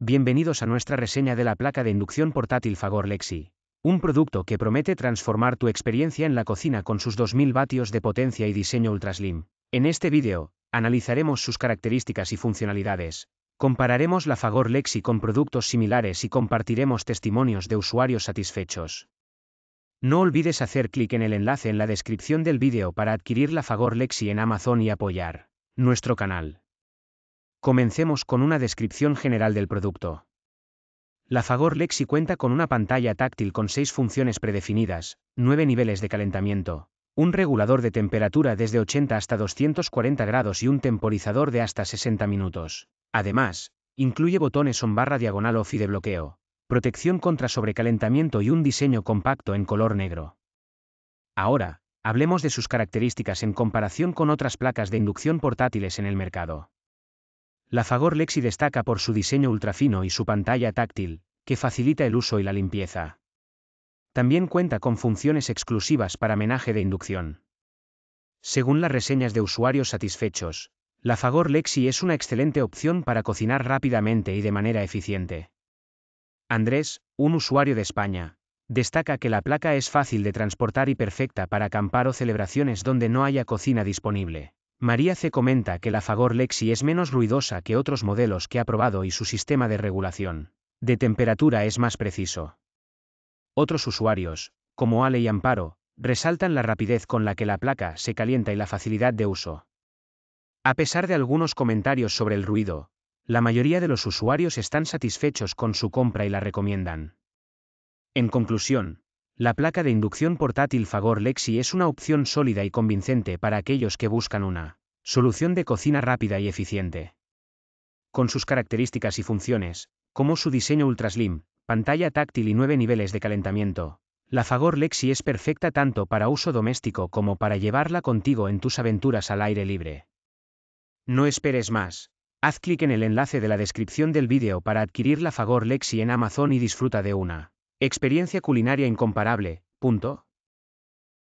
Bienvenidos a nuestra reseña de la placa de inducción portátil Fagor Lexi. Un producto que promete transformar tu experiencia en la cocina con sus 2000 vatios de potencia y diseño ultraslim. En este vídeo, analizaremos sus características y funcionalidades. Compararemos la Fagor Lexi con productos similares y compartiremos testimonios de usuarios satisfechos. No olvides hacer clic en el enlace en la descripción del vídeo para adquirir la Fagor Lexi en Amazon y apoyar nuestro canal. Comencemos con una descripción general del producto. La Fagor Lexi cuenta con una pantalla táctil con seis funciones predefinidas, nueve niveles de calentamiento, un regulador de temperatura desde 80 hasta 240 grados y un temporizador de hasta 60 minutos. Además, incluye botones on barra diagonal off y de bloqueo, protección contra sobrecalentamiento y un diseño compacto en color negro. Ahora, hablemos de sus características en comparación con otras placas de inducción portátiles en el mercado. La Fagor Lexi destaca por su diseño ultrafino y su pantalla táctil, que facilita el uso y la limpieza. También cuenta con funciones exclusivas para menaje de inducción. Según las reseñas de usuarios satisfechos, la Fagor Lexi es una excelente opción para cocinar rápidamente y de manera eficiente. Andrés, un usuario de España, destaca que la placa es fácil de transportar y perfecta para acampar o celebraciones donde no haya cocina disponible. María C. comenta que la Fagor Lexi es menos ruidosa que otros modelos que ha probado y su sistema de regulación de temperatura es más preciso. Otros usuarios, como Ale y Amparo, resaltan la rapidez con la que la placa se calienta y la facilidad de uso. A pesar de algunos comentarios sobre el ruido, la mayoría de los usuarios están satisfechos con su compra y la recomiendan. En conclusión, la placa de inducción portátil Fagor Lexi es una opción sólida y convincente para aquellos que buscan una solución de cocina rápida y eficiente. Con sus características y funciones, como su diseño ultra slim, pantalla táctil y nueve niveles de calentamiento, la Fagor Lexi es perfecta tanto para uso doméstico como para llevarla contigo en tus aventuras al aire libre. No esperes más. Haz clic en el enlace de la descripción del vídeo para adquirir la Fagor Lexi en Amazon y disfruta de una Experiencia culinaria incomparable, punto.